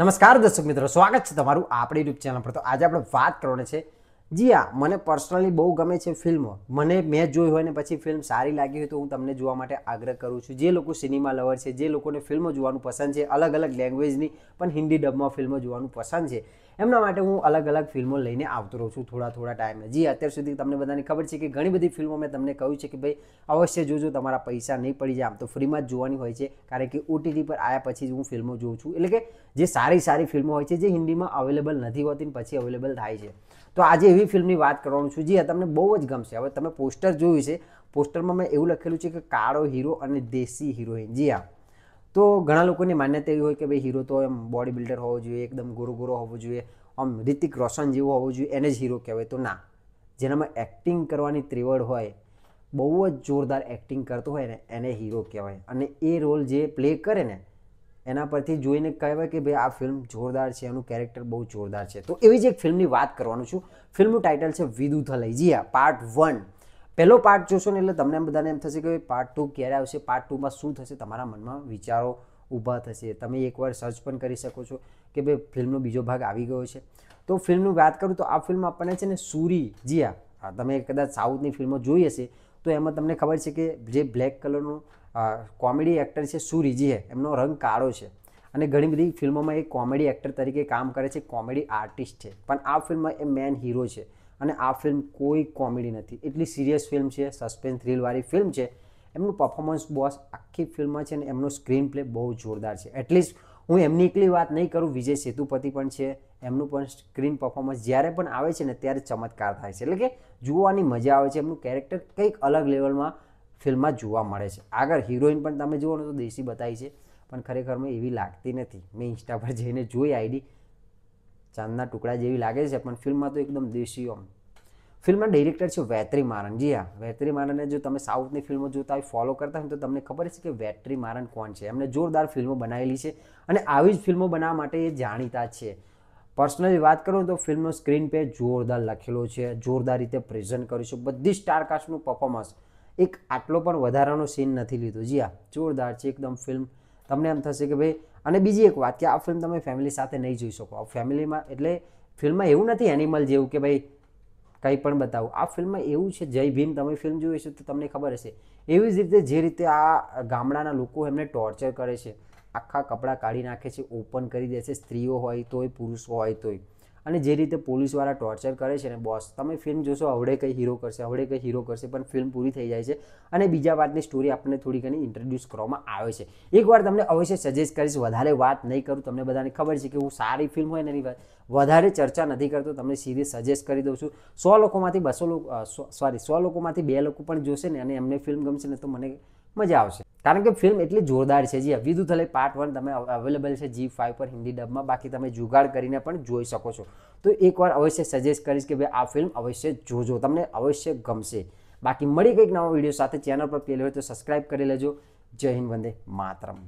નમસ્કાર દર્શક મિત્રો સ્વાગત છે તમારું આપણી યુટ્યુબ ચેનલ પર તો આજે આપણે વાત કરવાની છે જી હા મને પર્સનલી બહુ ગમે છે ફિલ્મો મને મેં જોઈ હોય ને પછી ફિલ્મ સારી લાગી હોય તો હું તમને જોવા માટે આગ્રહ કરું છું જે લોકો સિનેમા લવર છે જે લોકોને ફિલ્મો જોવાનું પસંદ છે અલગ અલગ લેંગ્વેજની પણ હિન્દી ડબમાં ફિલ્મો જોવાનું પસંદ છે એમના માટે હું અલગ અલગ ફિલ્મો લઈને આવતો રહું છું થોડા થોડા ટાઈમે જે અત્યાર સુધી તમને બધાને ખબર છે કે ઘણી બધી ફિલ્મો મેં તમને કહ્યું છે કે ભાઈ અવશ્ય જોજો તમારા પૈસા નહીં પડી જાય આમ તો ફ્રીમાં જ જોવાની હોય છે કારણ કે ઓટીટી પર આવ્યા પછી જ હું ફિલ્મો જોઉં છું એટલે કે જે સારી સારી ફિલ્મો હોય છે જે હિન્દીમાં અવેલેબલ નથી હોતી પછી અવેલેબલ થાય છે તો આજે એવી ફિલ્મની વાત કરવાનું છું જે તમને બહુ જ ગમશે હવે તમે પોસ્ટર જોયું છે પોસ્ટરમાં મેં એવું લખેલું છે કે કાળો હીરો અને દેશી હિરોઈન જી હા તો ઘણા લોકોની માન્યતા એવી હોય કે ભાઈ હીરો તો એમ બોડી બિલ્ડર હોવો જોઈએ એકદમ ગોરો ગોરો હોવો જોઈએ આમ રિતિક રોશન જેવો હોવો જોઈએ એને જ હીરો કહેવાય તો ના જેનામાં એક્ટિંગ કરવાની ત્રિવડ હોય બહુ જ જોરદાર એક્ટિંગ કરતો હોય ને એને હીરો કહેવાય અને એ રોલ જે પ્લે કરે ને એના પરથી જોઈને કહેવાય કે ભાઈ આ ફિલ્મ જોરદાર છે એનું કેરેક્ટર બહુ જોરદાર છે તો એવી જ એક ફિલ્મની વાત કરવાનું છું ફિલ્મનું ટાઇટલ છે વિદુથલૈજીયા પાર્ટ વન પહેલો પાર્ટ જોશો ને એટલે તમને બધાને એમ થશે કે પાર્ટ ટુ ક્યારે આવશે પાર્ટ ટુમાં શું થશે તમારા મનમાં વિચારો ઊભા થશે તમે એકવાર સર્ચ પણ કરી શકો છો કે ભાઈ ફિલ્મનો બીજો ભાગ આવી ગયો છે તો ફિલ્મનું વાત કરું તો આ ફિલ્મ આપણને છે ને સુરી જી હા તમે કદાચ સાઉથની ફિલ્મો જોઈ હશે તો એમાં તમને ખબર છે કે જે બ્લેક કલરનું કોમેડી એક્ટર છે સુરીજી હે એમનો રંગ કાળો છે અને ઘણી બધી ફિલ્મોમાં એ કોમેડી એક્ટર તરીકે કામ કરે છે કોમેડી આર્ટિસ્ટ છે પણ આ ફિલ્મમાં એ મેન હીરો છે અને આ ફિલ્મ કોઈ કોમેડી નથી એટલી સિરિયસ ફિલ્મ છે સસ્પેન્સ થ્રિલવાળી ફિલ્મ છે એમનું પરફોર્મન્સ બોસ આખી ફિલ્મમાં છે અને એમનો સ્ક્રીન પ્લે બહુ જોરદાર છે એટલીસ્ટ હું એમની એકલી વાત નહીં કરું વિજય સેતુપતિ પણ છે એમનું પણ સ્ક્રીન પરફોર્મન્સ જ્યારે પણ આવે છે ને ત્યારે ચમત્કાર થાય છે એટલે કે જોવાની મજા આવે છે એમનું કેરેક્ટર કંઈક અલગ લેવલમાં ફિલ્મમાં જોવા મળે છે આગળ હિરોઈન પણ તમે જુઓ ને તો દેશી બતાવી છે પણ ખરેખર મેં એવી લાગતી નથી મેં ઇન્સ્ટા પર જઈને જોઈ આઈડી ચાંદના ટુકડા જેવી લાગે છે પણ ફિલ્મમાં તો એકદમ દેશી આમ ફિલ્મના ડિરેક્ટર છે વૈત્રી મારણ જી હા વૈત્રી મારનને જો તમે સાઉથની ફિલ્મો જોતા હોય ફોલો કરતા હોય તો તમને ખબર છે કે વૈત્રી મારણ કોણ છે એમને જોરદાર ફિલ્મો બનાવેલી છે અને આવી જ ફિલ્મો બનાવવા માટે એ જાણીતા છે પર્સનલી વાત કરું તો ફિલ્મનો સ્ક્રીન પે જોરદાર લખેલો છે જોરદાર રીતે પ્રેઝન્ટ કર્યું છે બધી સ્ટારકાસ્ટનું પરફોર્મન્સ એક આટલો પણ વધારાનો સીન નથી લીધો જી હા જોરદાર છે એકદમ ફિલ્મ તમને એમ થશે કે ભાઈ અને બીજી એક વાત કે આ ફિલ્મ તમે ફેમિલી સાથે નહીં જોઈ શકો આ ફેમિલીમાં એટલે ફિલ્મમાં એવું નથી એનિમલ જેવું કે ભાઈ કંઈ પણ બતાવું આ ફિલ્મમાં એવું છે જય ભીમ તમે ફિલ્મ જોઈ હશે તો તમને ખબર હશે એવી જ રીતે જે રીતે આ ગામડાના લોકો એમને ટોર્ચર કરે છે આખા કપડાં કાઢી નાખે છે ઓપન કરી દે છે સ્ત્રીઓ હોય તોય પુરુષો હોય તોય અને જે રીતે પોલીસવાળા ટોર્ચર કરે છે ને બોસ તમે ફિલ્મ જોશો હવડે કંઈ હીરો કરશે હવડે કંઈ હીરો કરશે પણ ફિલ્મ પૂરી થઈ જાય છે અને બીજા વાતની સ્ટોરી આપણને થોડી ઘણી ઇન્ટ્રોડ્યુસ કરવામાં આવે છે એકવાર તમને અવશ્ય સજેસ્ટ કરીશ વધારે વાત નહીં કરું તમને બધાને ખબર છે કે હું સારી ફિલ્મ હોય ને એની વધારે ચર્ચા નથી કરતો તમને સીધી સજેસ્ટ કરી દઉં છું સો લોકોમાંથી બસો લોકો સોરી સો લોકોમાંથી બે લોકો પણ જોશે ને અને એમને ફિલ્મ ગમશે ને તો મને મજા આવશે કારણ કે ફિલ્મ એટલી જોરદાર છે જે અવિદુ થલે પાર્ટ વન તમે અવેલેબલ છે જી ફાઈવ પર હિન્દી ડબમાં બાકી તમે જુગાડ કરીને પણ જોઈ શકો છો તો એકવાર અવશ્ય સજેસ્ટ કરીશ કે ભાઈ આ ફિલ્મ અવશ્ય જોજો તમને અવશ્ય ગમશે બાકી મળી કંઈક નવા વિડીયો સાથે ચેનલ પર પહેલો હોય તો સબસ્ક્રાઈબ કરી લેજો જય હિન્દ વંદે માતરમ